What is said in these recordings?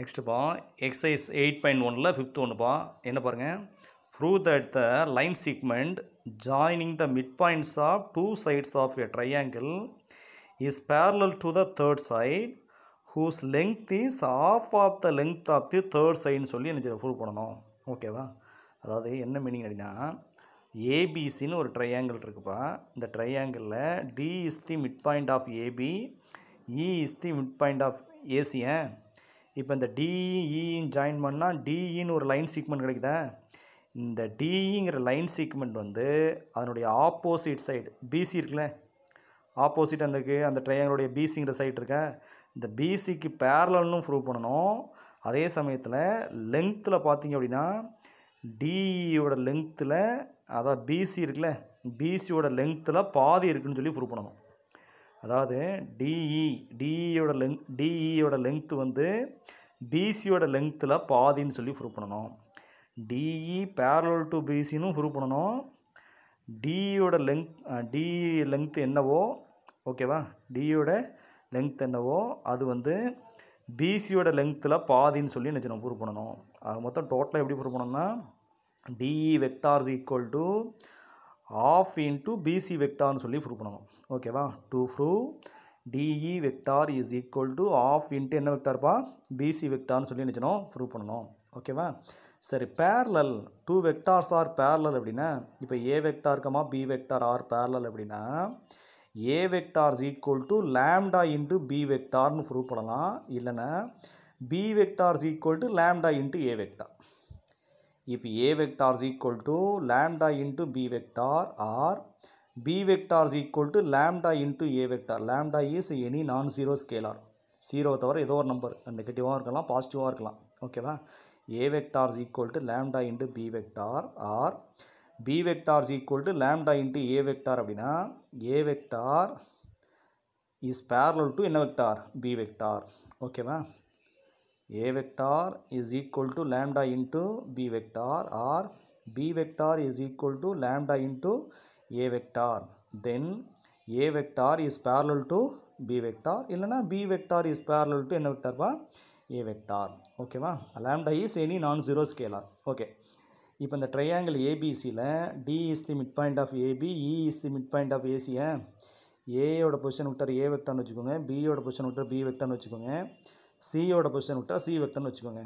Next பா exercise eight point ஒனில் fifth ஒன்றுப்பா என்ன பாருங்கள் prove that the line segment joining the mid points of two sides of a triangle is parallel to the third side whose length is half of the length of the third சைடுன்னு சொல்லி என்ன prove பண்ணணும் ஓகேவா அதாவது என்ன meaning அப்படின்னா ஏபிசின்னு ஒரு triangle இருக்குப்பா இந்த ட்ரையாங்கிளில் D is the mid point of AB E is the mid point of ஏசியன் இப்போ இந்த டிஇன் e ஜாயின் பண்ணால் டிஇன்னு e ஒரு லைன் சீக்மெண்ட் கிடைக்குதா இந்த டிஇங்கிற லைன் சீக்மெண்ட் வந்து அதனுடைய ஆப்போசிட் சைடு பிசி இருக்குல்ல ஆப்போசிட் அந்த இருக்குது அந்த ட்ரையாங்களுடைய பிசிங்கிற சைடு இருக்கேன் இந்த பிசிக்கு பேரலன்னு ப்ரூவ் பண்ணணும் அதே சமயத்தில் லெங்க்த்தில் பார்த்தீங்க அப்படின்னா டிஇயோட லெங்க்த்தில் அதாவது பிசி இருக்குல்ல பிசியோட லெங்க்த்தில் பாதி இருக்குதுன்னு சொல்லி ப்ரூவ் பண்ணணும் அதாவது டிஇ டிஇயோட லெங் டிஇயோட லெங்க்த்து வந்து பிசியோட லெங்க்த்தில் பாதின்னு சொல்லி ப்ரூவ் பண்ணணும் டிஇ பேரலல் டு பிசின்னு ப்ரூவ் பண்ணணும் டிஇயோட லெங்க் டிஇ லெங்க்த் என்னவோ ஓகேவா டிஇயோட லெங்க்த் என்னவோ அது வந்து பிசியோட லெங்க்த்தில் பாதின்னு சொல்லி நினச்சி ப்ரூவ் பண்ணணும் அது மொத்தம் டோட்டலாக எப்படி ப்ரூவ் பண்ணணும்னா DE vectors equal to half into BC வெக்டார்னு சொல்லி ப்ரூவ் பண்ணணும் ஓகேவா to prove DE vector is equal to half into என்ன வெக்டார்ப்பா பிசி வெக்டார்னு சொல்லி நினச்சினோம் ப்ரூவ் பண்ணணும் ஓகேவா சரி parallel two vectors are parallel அப்படின்னா இப்போ ஏ வெக்டார் இருக்கமா பி வெக்டார் ஆர் பேரலல் அப்படின்னா ஏ vector is equal to lambda into B வெக்டார்னு ப்ரூவ் பண்ணலாம் இல்லைன்னா B vector is equal to lambda into A vector if a vector is equal to lambda into b vector or b vector is equal to lambda into a vector lambda is any non-zero scalar zero தவிர ஏதோ ஒரு number நெகட்டிவாகவும் இருக்கலாம் பாசிட்டிவாக இருக்கலாம் ஓகேவா A vector equal to lambda into B vector or B vector equal to lambda into A vector அப்படின்னா ஏ vector is parallel to என்ன வெக்டார் பி வெக்டார் ஓகேவா A vector is equal to lambda into B vector or B vector is equal to lambda into A vector. Then A vector is parallel to B vector. இல்லனா B vector is parallel to என்ன vector வா? A vector. Okay வா? Lambda is any non-zero scalar. Okay. இப்போ இந்த triangle ABCல D is the midpoint of AB, E is the midpoint of AC. ஏயோட position vector A வெக்டார்னு வச்சுக்கோங்க பியோட பொசிஷன் விக்டர் பி வெக்டார்னு வச்சுக்கோங்க சியோட பொசிஷன் விட்டால் சி வெக்டர்னு வச்சுக்கோங்க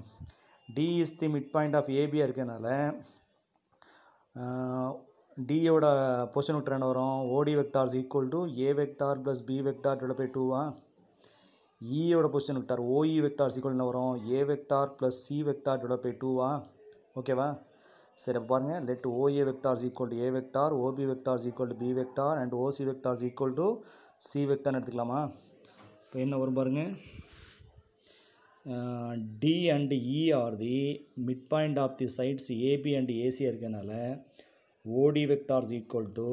D is the mid point of ஏபியாக இருக்கிறதுனால டியோட பொசிஷன் விட்டு என்ன வரும் OD vector is equal to A vector plus B vector divide by டூவா இயோட position vector OE vector equal என்ன வரும் A vector plus C vector divide by டூவா ஓகேவா சரி பாருங்கள் let OA vector equal to A vector OB vector equal to B vector and OC vector equal to C வெக்டார்னு எடுத்துக்கலாமா இப்போ என்ன வரும் பாருங்கள் D and E are the mid point of the sides AB and AC இருக்கனால OD vectors equal to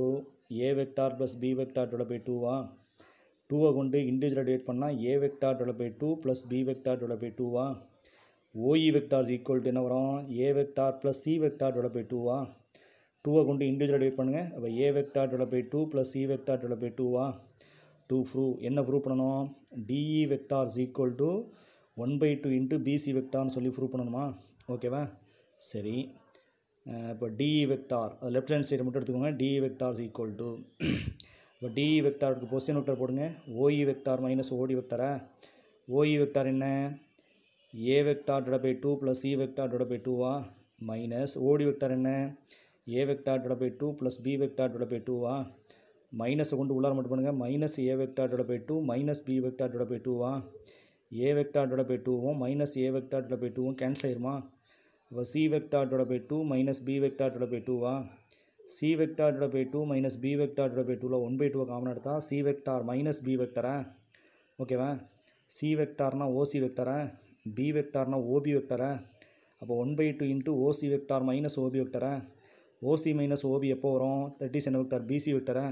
A vector plus B vector டொட by டூவா டூவை கொண்டு இண்டிவிஜுவலாக டிவைட் பண்ணால் ஏ வெக்டார் டொட by two plus B vector டொட by டூவா ஓஇ வெக்டார்ஸ் ஈக்குவல் டு என்ன வரும் A vector plus C vector டொட பை டூவா டூவை கொண்டு இண்டிவிஜுவலாக டிவைட் பண்ணுங்கள் அப்போ ஏ வெக்டார் டொட by two plus C vector டொட பை டூவா டூ ஃப்ரூ என்ன ப்ரூவ் பண்ணணும் DE vectors equal to one by two into BC வெக்டார்னு சொல்லி ப்ரூவ் பண்ணணுமா ஓகேவா சரி இப்போ டி வெக்டார் அது லெஃப்ட் ஹேண்ட் சைடு மட்டும் எடுத்துக்கோங்க டி வெக்டார் ஈக்குவல் டு இப்போ டி வெக்டாருக்கு பொசிஷன் வெக்டார் போடுங்க OE e vector minus OD வெக்டாரா ஓஇ e வெக்டார் என்ன ஏ வெக்டார் டிட by two plus E vector டிட பை டூவா மைனஸ் ஓடி வெக்டார் என்ன ஏ வெக்டார் டிட by two plus B vector டிட பை டூவா மைனஸை கொண்டு உள்ளார மட்டும் பண்ணுங்கள் மைனஸ் ஏ வெக்டார் டிட by two minus B vector டிட பை டூவா ஏ வெக்டார் டிவைட் பை டூவும் மைனஸ் ஏ வெக்டார் பை டூவும் கேன்சல் ஆயிருமா அப்போ C vector by two minus B வெக்டார்டோட டிவைட் பை டூவா சி வெக்டார்டோட divide by two minus B வெக்டார்டோட டிவைட் பை டூவில் ஒன் பை டூவை காமன் எடுத்தால் சி வெக்டார் மைனஸ் பி வெக்டரா ஓகேவா சி வெக்டார்னால் ஓசி வெக்டரா பி வெக்டார்னா ஓபி வெக்டரா அப்போ one by two into OC vector minus OB வெக்டரா ஓசி மைனஸ் ஓபி எப்போ வரும் தேர்ட்டி சென் வெக்டார் பிசி வெக்டரா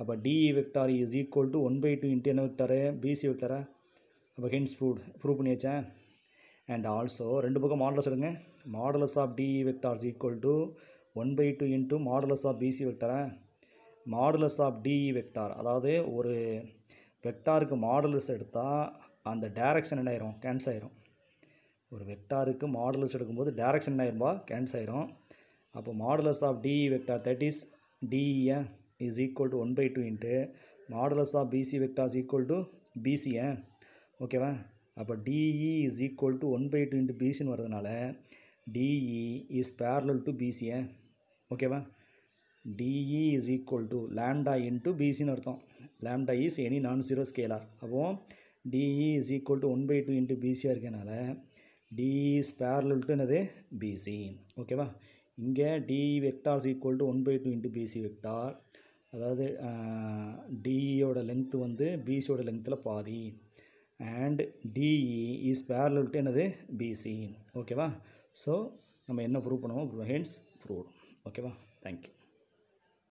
அப்போ DE vector is equal to one by two into என்ன வெக்டாரு பிசி வெக்டாரா அப்போ ஹின்ஸ் ப்ரூவ் பண்ணி வச்சேன் அண்ட் ஆல்சோ ரெண்டு பக்கம் மாடலஸ் எடுங்க modulus of D vectors equal to one by two into modulus of BC வெக்டாரா மாடலஸ் ஆஃப் டி வெக்டார் அதாவது ஒரு வெக்டாருக்கு மாடலஸ் எடுத்தால் அந்த டேரக்ஷன் என்ன ஆயிரும் கேன்சல் ஆயிரும் ஒரு வெக்டாருக்கு மாடலஸ் எடுக்கும்போது டேரக்ஷன் என்ன ஆயிரும்பா கேன்சல் ஆயிரும் அப்போ modulus of D vector that is டிஇஎன் is equal to one by two into modulus of BC vector is equal to பிசிஏ ஓகேவா e e e அப்போ DE is equal to one by two into பிசின்னு வரதுனால DE is parallel to பிசிஏ ஓகேவா DE is equal to lambda into பிசின்னு அர்த்தம் lambda is any non zero scalar அப்போ DE is equal to one by two into பிசியாக இருக்கனால DE is parallel to என்னது PC ஓகேவா இங்கே DE vector is equal to one by two into PC vector அதாவது டிஇயோட length வந்து பிசியோட லென்த்தில் பாதி and DE is parallel to என்னது பிசி ஓகேவா ஸோ நம்ம என்ன ப்ரூவ் பண்ணுவோம் ஹென்ஸ் ப்ரூவ் ஓகேவா தேங்க்யூ